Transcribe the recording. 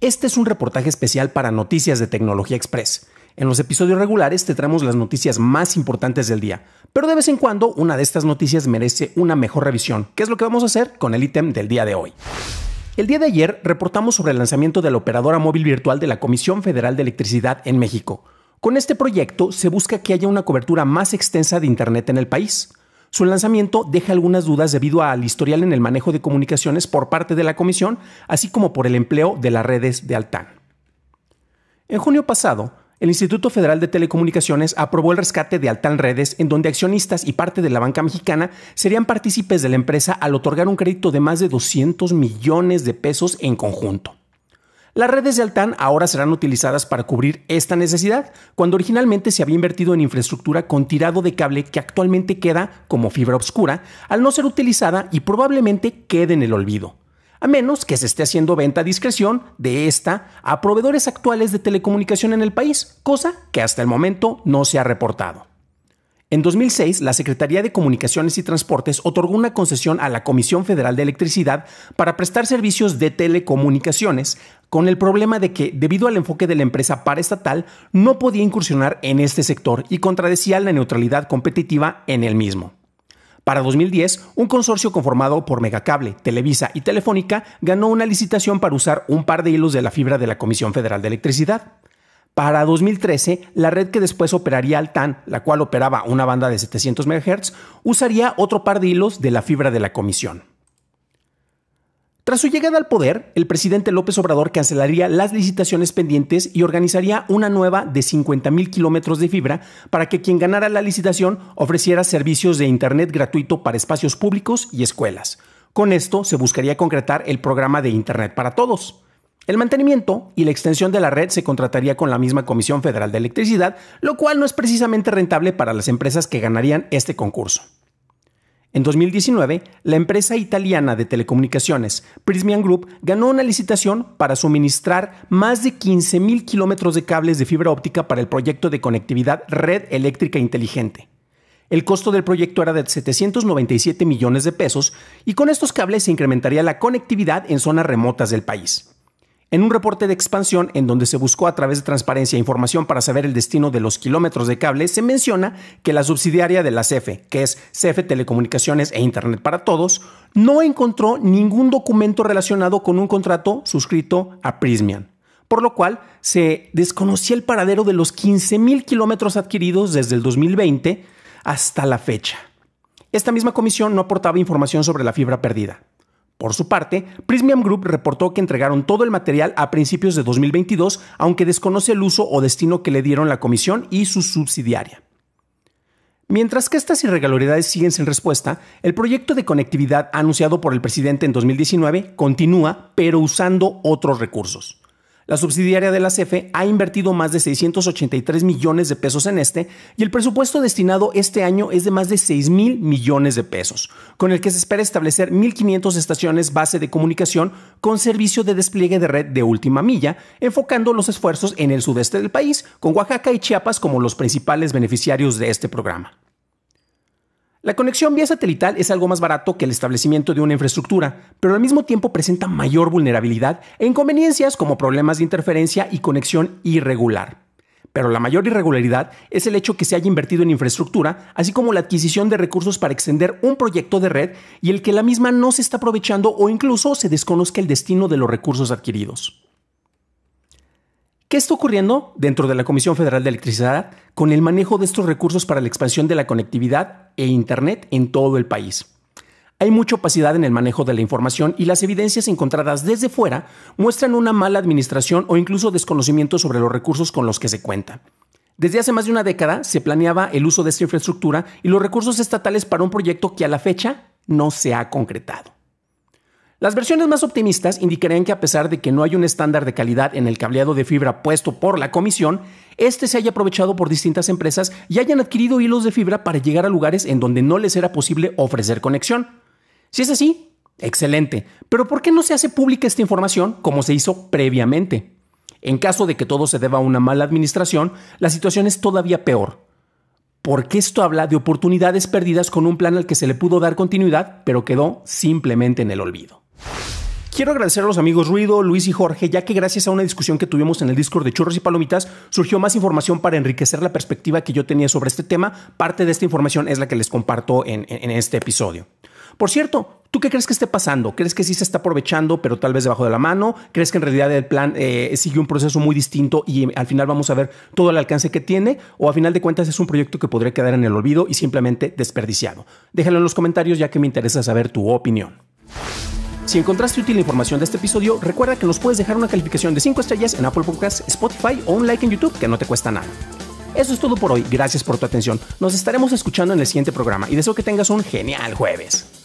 Este es un reportaje especial para Noticias de Tecnología Express. En los episodios regulares te traemos las noticias más importantes del día, pero de vez en cuando una de estas noticias merece una mejor revisión, que es lo que vamos a hacer con el ítem del día de hoy. El día de ayer reportamos sobre el lanzamiento de la operadora móvil virtual de la Comisión Federal de Electricidad en México, con este proyecto se busca que haya una cobertura más extensa de Internet en el país. Su lanzamiento deja algunas dudas debido al historial en el manejo de comunicaciones por parte de la Comisión, así como por el empleo de las redes de Altan. En junio pasado, el Instituto Federal de Telecomunicaciones aprobó el rescate de Altán Redes, en donde accionistas y parte de la banca mexicana serían partícipes de la empresa al otorgar un crédito de más de 200 millones de pesos en conjunto. Las redes de Altán ahora serán utilizadas para cubrir esta necesidad, cuando originalmente se había invertido en infraestructura con tirado de cable que actualmente queda como fibra oscura, al no ser utilizada y probablemente quede en el olvido. A menos que se esté haciendo venta a discreción de esta a proveedores actuales de telecomunicación en el país, cosa que hasta el momento no se ha reportado. En 2006, la Secretaría de Comunicaciones y Transportes otorgó una concesión a la Comisión Federal de Electricidad para prestar servicios de telecomunicaciones, con el problema de que, debido al enfoque de la empresa paraestatal, no podía incursionar en este sector y contradecía la neutralidad competitiva en el mismo. Para 2010, un consorcio conformado por Megacable, Televisa y Telefónica ganó una licitación para usar un par de hilos de la fibra de la Comisión Federal de Electricidad. Para 2013, la red que después operaría Altan, la cual operaba una banda de 700 MHz, usaría otro par de hilos de la fibra de la comisión. Tras su llegada al poder, el presidente López Obrador cancelaría las licitaciones pendientes y organizaría una nueva de 50.000 kilómetros de fibra para que quien ganara la licitación ofreciera servicios de Internet gratuito para espacios públicos y escuelas. Con esto se buscaría concretar el programa de Internet para Todos. El mantenimiento y la extensión de la red se contrataría con la misma Comisión Federal de Electricidad, lo cual no es precisamente rentable para las empresas que ganarían este concurso. En 2019, la empresa italiana de telecomunicaciones Prismian Group ganó una licitación para suministrar más de 15.000 kilómetros de cables de fibra óptica para el proyecto de conectividad Red Eléctrica Inteligente. El costo del proyecto era de 797 millones de pesos y con estos cables se incrementaría la conectividad en zonas remotas del país en un reporte de expansión en donde se buscó a través de transparencia e información para saber el destino de los kilómetros de cable, se menciona que la subsidiaria de la CEFE, que es CF Telecomunicaciones e Internet para Todos, no encontró ningún documento relacionado con un contrato suscrito a Prismian por lo cual se desconocía el paradero de los 15.000 kilómetros adquiridos desde el 2020 hasta la fecha. Esta misma comisión no aportaba información sobre la fibra perdida. Por su parte, Prismium Group reportó que entregaron todo el material a principios de 2022, aunque desconoce el uso o destino que le dieron la comisión y su subsidiaria. Mientras que estas irregularidades siguen sin respuesta, el proyecto de conectividad anunciado por el presidente en 2019 continúa, pero usando otros recursos. La subsidiaria de la CFE ha invertido más de 683 millones de pesos en este y el presupuesto destinado este año es de más de 6 mil millones de pesos, con el que se espera establecer 1.500 estaciones base de comunicación con servicio de despliegue de red de última milla, enfocando los esfuerzos en el sudeste del país, con Oaxaca y Chiapas como los principales beneficiarios de este programa. La conexión vía satelital es algo más barato que el establecimiento de una infraestructura, pero al mismo tiempo presenta mayor vulnerabilidad e inconveniencias como problemas de interferencia y conexión irregular. Pero la mayor irregularidad es el hecho que se haya invertido en infraestructura, así como la adquisición de recursos para extender un proyecto de red y el que la misma no se está aprovechando o incluso se desconozca el destino de los recursos adquiridos. ¿Qué está ocurriendo dentro de la Comisión Federal de Electricidad con el manejo de estos recursos para la expansión de la conectividad e Internet en todo el país. Hay mucha opacidad en el manejo de la información y las evidencias encontradas desde fuera muestran una mala administración o incluso desconocimiento sobre los recursos con los que se cuenta. Desde hace más de una década se planeaba el uso de esta infraestructura y los recursos estatales para un proyecto que a la fecha no se ha concretado. Las versiones más optimistas indicarían que a pesar de que no hay un estándar de calidad en el cableado de fibra puesto por la comisión, este se haya aprovechado por distintas empresas y hayan adquirido hilos de fibra para llegar a lugares en donde no les era posible ofrecer conexión. Si es así, excelente, pero ¿por qué no se hace pública esta información como se hizo previamente? En caso de que todo se deba a una mala administración, la situación es todavía peor, porque esto habla de oportunidades perdidas con un plan al que se le pudo dar continuidad, pero quedó simplemente en el olvido. Quiero agradecer a los amigos Ruido, Luis y Jorge, ya que gracias a una discusión que tuvimos en el Discord de Churros y Palomitas, surgió más información para enriquecer la perspectiva que yo tenía sobre este tema. Parte de esta información es la que les comparto en, este episodio. Por cierto, ¿tú qué crees que esté pasando? ¿Crees que sí se está aprovechando, pero tal vez debajo de la mano? ¿Crees que en realidad el plan eh, sigue un proceso muy distinto y eh, al final vamos a ver todo el alcance que tiene? ¿O a final de cuentas es un proyecto que podría quedar en el olvido y simplemente desperdiciado? Déjalo en los comentarios ya que me interesa saber tu opinión. Si encontraste útil la información de este episodio, recuerda que nos puedes dejar una calificación de 5 estrellas en Apple Podcasts, Spotify o un like en YouTube que no te cuesta nada. Eso es todo por hoy, gracias por tu atención. Nos estaremos escuchando en el siguiente programa y deseo que tengas un genial jueves.